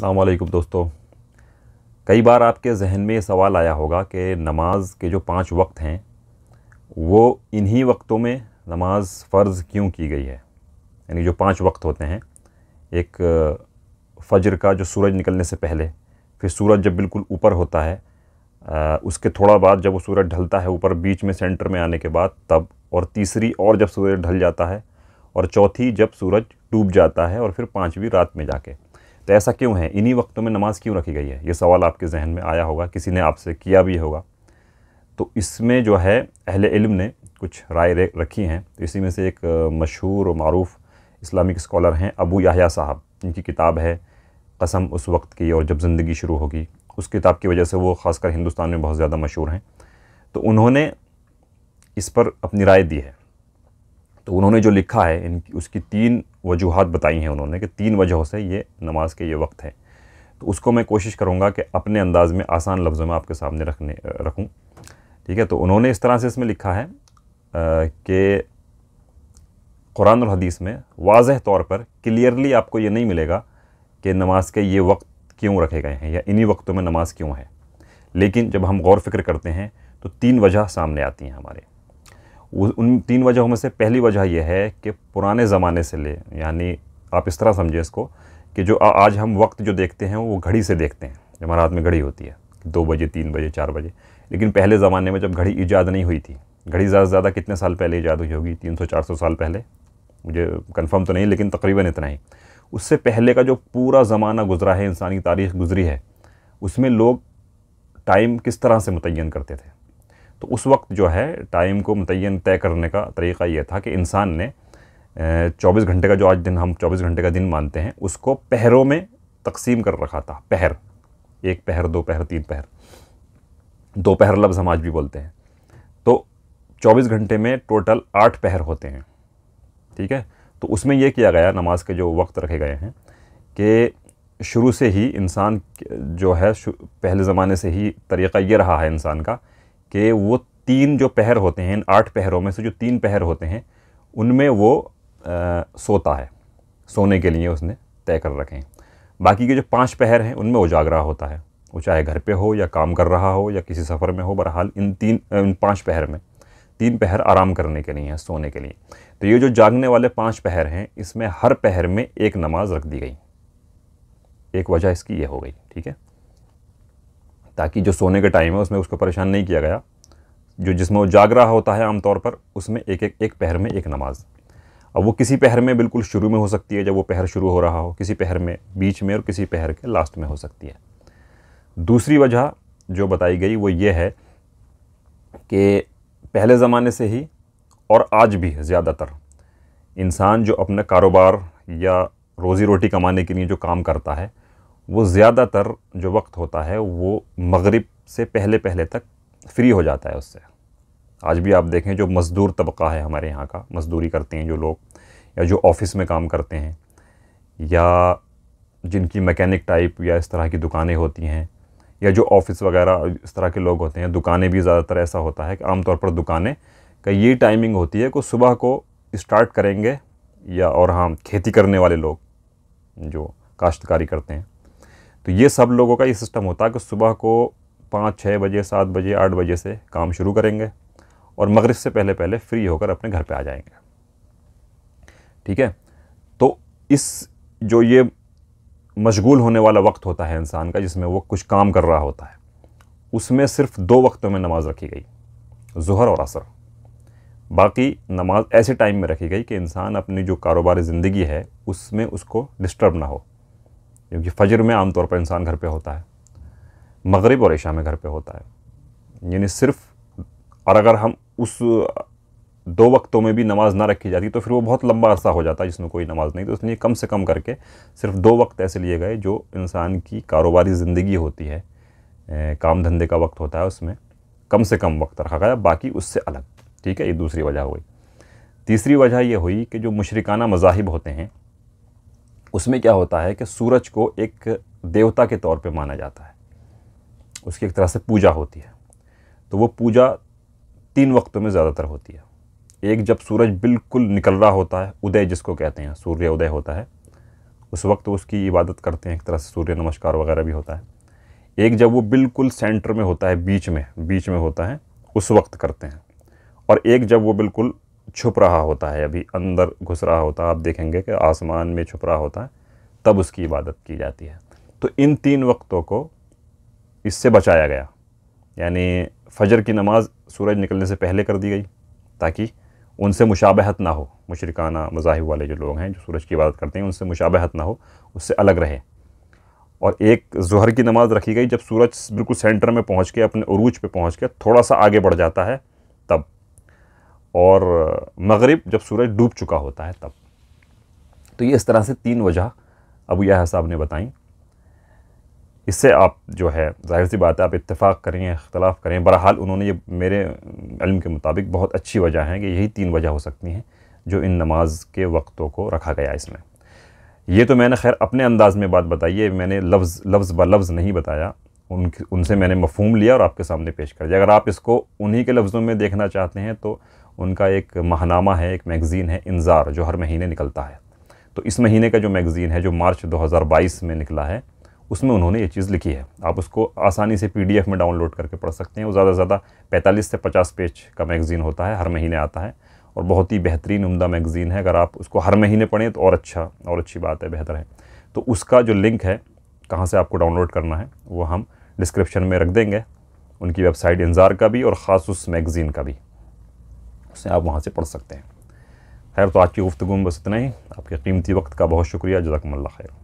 अलैक्म दोस्तों कई बार आपके जहन में सवाल आया होगा कि नमाज के जो पांच वक्त हैं वो इन्हीं वक्तों में नमाज फ़र्ज़ क्यों की गई है यानी जो पांच वक्त होते हैं एक फजर का जो सूरज निकलने से पहले फिर सूरज जब बिल्कुल ऊपर होता है आ, उसके थोड़ा बाद जब वो सूरज ढलता है ऊपर बीच में सेंटर में आने के बाद तब और तीसरी और जब सूरज ढल जाता है और चौथी जब सूरज डूब जाता है और फिर पाँचवीं रात में जाके तो ऐसा क्यों है इन्हीं वक्तों में नमाज़ क्यों रखी गई है ये सवाल आपके जहन में आया होगा किसी ने आपसे किया भी होगा तो इसमें जो है अहले इल्म ने कुछ राय रखी हैं तो इसी में से एक मशहूर और मरूफ़ इस्लामिक स्कॉलर हैं अबू याहिया साहब जिनकी किताब है कसम उस वक्त की और जब ज़िंदगी शुरू होगी उस किताब की वजह से वो ख़ासकर हिंदुस्तान में बहुत ज़्यादा मशहूर हैं तो उन्होंने इस पर अपनी राय दी है तो उन्होंने जो लिखा है इन उसकी तीन वजूहत बताई हैं उन्होंने कि तीन वजहों से ये नमाज के ये वक्त हैं तो उसको मैं कोशिश करूँगा कि अपने अंदाज़ में आसान लफ्ज़ों में आपके सामने रखने रखूँ ठीक है तो उन्होंने इस तरह से इसमें लिखा है कि कुरान और हदीस में वाज तौर पर क्लियरली आपको ये नहीं मिलेगा कि नमाज के ये वक्त क्यों रखे गए हैं या इन्हीं वक्तों में नमाज क्यों है लेकिन जब हम गौर फिक्र करते हैं तो तीन वजह सामने आती हैं हमारे उन तीन वजहों में से पहली वजह यह है कि पुराने ज़माने से ले यानी आप इस तरह समझिए इसको कि जो आज हम वक्त जो देखते हैं वो घड़ी से देखते हैं जो हमारे हाथ में घड़ी होती है दो बजे तीन बजे चार बजे लेकिन पहले ज़माने में जब घड़ी ईजाद नहीं हुई थी घड़ी ज़्यादा से ज़्यादा कितने साल पहले ईजाद हुई होगी तीन सौ चार सौ साल पहले मुझे कन्फर्म तो नहीं लेकिन तकरीबन इतना ही उससे पहले का जो पूरा ज़माना गुजरा है इंसानी तारीख गुजरी है उसमें लोग टाइम किस तरह से मुतन करते थे तो उस वक्त जो है टाइम को मुतन तय करने का तरीका ये था कि इंसान ने चौबीस घंटे का जो आज दिन हम चौबीस घंटे का दिन मानते हैं उसको पहरों में तकसीम कर रखा था पहर एक पहर दो पहर तीन पहर दो पहर लफ्ज़ हम आज भी बोलते हैं तो चौबीस घंटे में टोटल आठ पहर होते हैं ठीक है तो उसमें यह किया गया नमाज के जो वक्त रखे गए हैं कि शुरू से ही इंसान जो है पहले ज़माने से ही तरीक़ा ये रहा है इंसान का कि वो तीन जो पहर होते हैं इन आठ पहरों में से जो तीन पहर होते हैं उनमें वो आ, सोता है सोने के लिए उसने तय कर रखे हैं बाकी के जो पांच पहर हैं उनमें उजागरा होता है वो चाहे घर पे हो या काम कर रहा हो या किसी सफ़र में हो बहरहाल इन तीन इन पांच पहर में तीन पहर आराम करने के लिए हैं सोने के लिए तो ये जो जागने वाले पांच पहर हैं इसमें हर पहर में एक नमाज रख दी गई एक वजह इसकी ये हो गई ठीक है ताकि जो सोने का टाइम है उसमें उसको परेशान नहीं किया गया जो जिसमें वो जाग रहा होता है आमतौर पर उसमें एक एक एक पहर में एक नमाज़ अब वो किसी पहर में बिल्कुल शुरू में हो सकती है जब वो पहर शुरू हो रहा हो किसी पहर में बीच में और किसी पहर के लास्ट में हो सकती है दूसरी वजह जो बताई गई वो ये है कि पहले ज़माने से ही और आज भी ज़्यादातर इंसान जो अपना कारोबार या रोज़ी रोटी कमाने के लिए जो काम करता है वो ज़्यादातर जो वक्त होता है वो मगरिब से पहले पहले तक फ्री हो जाता है उससे आज भी आप देखें जो मज़दूर तबका है हमारे यहाँ का मज़दूरी करते हैं जो लोग या जो ऑफिस में काम करते हैं या जिनकी मैकेनिक टाइप या इस तरह की दुकानें होती हैं या जो ऑफिस वगैरह इस तरह के लोग होते हैं दुकानें भी ज़्यादातर ऐसा होता है कि आमतौर पर दुकानें का ये टाइमिंग होती है कि सुबह को स्टार्ट करेंगे या और हाँ खेती करने वाले लोग जो काश्तकारी करते हैं तो ये सब लोगों का ये सिस्टम होता है कि सुबह को पाँच छः बजे सात बजे आठ बजे से काम शुरू करेंगे और मगरब से पहले पहले फ्री होकर अपने घर पर आ जाएंगे ठीक है तो इस जो ये मशगूल होने वाला वक्त होता है इंसान का जिसमें वो कुछ काम कर रहा होता है उसमें सिर्फ दो वक्तों में नमाज़ रखी गई जहर और असर बाकी नमाज ऐसे टाइम में रखी गई कि इंसान अपनी जो कारोबारी ज़िंदगी है उसमें उसको डिस्टर्ब ना हो क्योंकि फजर में आमतौर पर इंसान घर पर होता है मगरब और ऐशा में घर पर होता है यानी सिर्फ और अगर हम उस दो वक्तों में भी नमाज़ ना रखी जाती तो फिर वो बहुत लंबा अरसा हो जाता है जिसमें कोई नमाज़ नहीं तो इसलिए कम से कम करके सिर्फ दो वक्त ऐसे लिए गए जो इंसान की कारोबारी ज़िंदगी होती है काम धंधे का वक्त होता है उसमें कम से कम वक्त रखा गया बाकी उससे अलग ठीक है ये दूसरी वजह हुई तीसरी वजह यह हुई कि जो मशरकाना मजाहब होते हैं उसमें क्या होता है कि सूरज को एक देवता के तौर पे माना जाता है उसकी एक तरह से पूजा होती है तो वो पूजा तीन वक्तों में ज़्यादातर होती है एक जब सूरज बिल्कुल निकल रहा होता है उदय जिसको कहते हैं सूर्य उदय होता है उस वक्त उसकी इबादत करते हैं एक तरह से सूर्य नमस्कार वगैरह भी होता है एक जब वो बिल्कुल सेंटर में होता है बीच में बीच में होता है उस वक्त करते हैं और एक जब वो बिल्कुल छुप रहा होता है अभी अंदर घुस रहा होता है आप देखेंगे कि आसमान में छुप रहा होता है तब उसकी इबादत की जाती है तो इन तीन वक्तों को इससे बचाया गया यानी फजर की नमाज़ सूरज निकलने से पहले कर दी गई ताकि उनसे मुशाबहत ना हो मुशरकाना मजाहिब वाले जो लोग हैं जो सूरज की इबादत करते हैं उनसे मुशाबहत ना हो उससे अलग रहे और एक जहर की नमाज़ रखी गई जब सूरज बिल्कुल सेंटर में पहुंच के अपने अरूज पे पहुंच के थोड़ा सा आगे बढ़ जाता है तब और मगरिब जब सूरज डूब चुका होता है तब तो ये इस तरह से तीन वजह अबू यह साहब ने बताई इससे आप जो है जाहिर सी बात है आप इतफाक़ करें अख्तलाफ करें बहरहाल उन्होंने ये मेरे इल्म के मुताबिक बहुत अच्छी वजह है कि यही तीन वजह हो सकती हैं जो इन नमाज के वक्तों को रखा गया इसमें ये तो मैंने खैर अपने अंदाज़ में बात बताई है मैंने लफ्ज़ लफ्ज़ ब लफ्ज़ नहीं बताया उन उनसे मैंने मफहम लिया और आपके सामने पेश कर दिया अगर आप इसको उन्हीं के लफ्ज़ों में देखना चाहते हैं तो उनका एक माहनामा है एक मैगज़ीन है इंजार जो हर महीने निकलता है तो इस महीने का जो मैगज़ीन है जो मार्च 2022 में निकला है उसमें उन्होंने ये चीज़ लिखी है आप उसको आसानी से पी में डाउनलोड करके पढ़ सकते हैं वो ज़्यादा से ज़्यादा पैंतालीस से पचास पेज का मैगज़ीन होता है हर महीने आता है और बहुत ही बेहतरीन उमदा मैगज़ीन है अगर आप उसको हर महीने पढ़ें तो और अच्छा और अच्छी बात है बेहतर है तो उसका जो लिंक है कहाँ से आपको डाउनलोड करना है वो हम डिस्क्रिप्शन में रख देंगे उनकी वेबसाइट इंजार का भी और ख़ास उस मैगज़ीन का भी उसे आप वहाँ से पढ़ सकते हैं खैर तो आज की गुफ्तु में बस इतना ही आपके कीमती वक्त का बहुत शुक्रिया जजाकमल खैर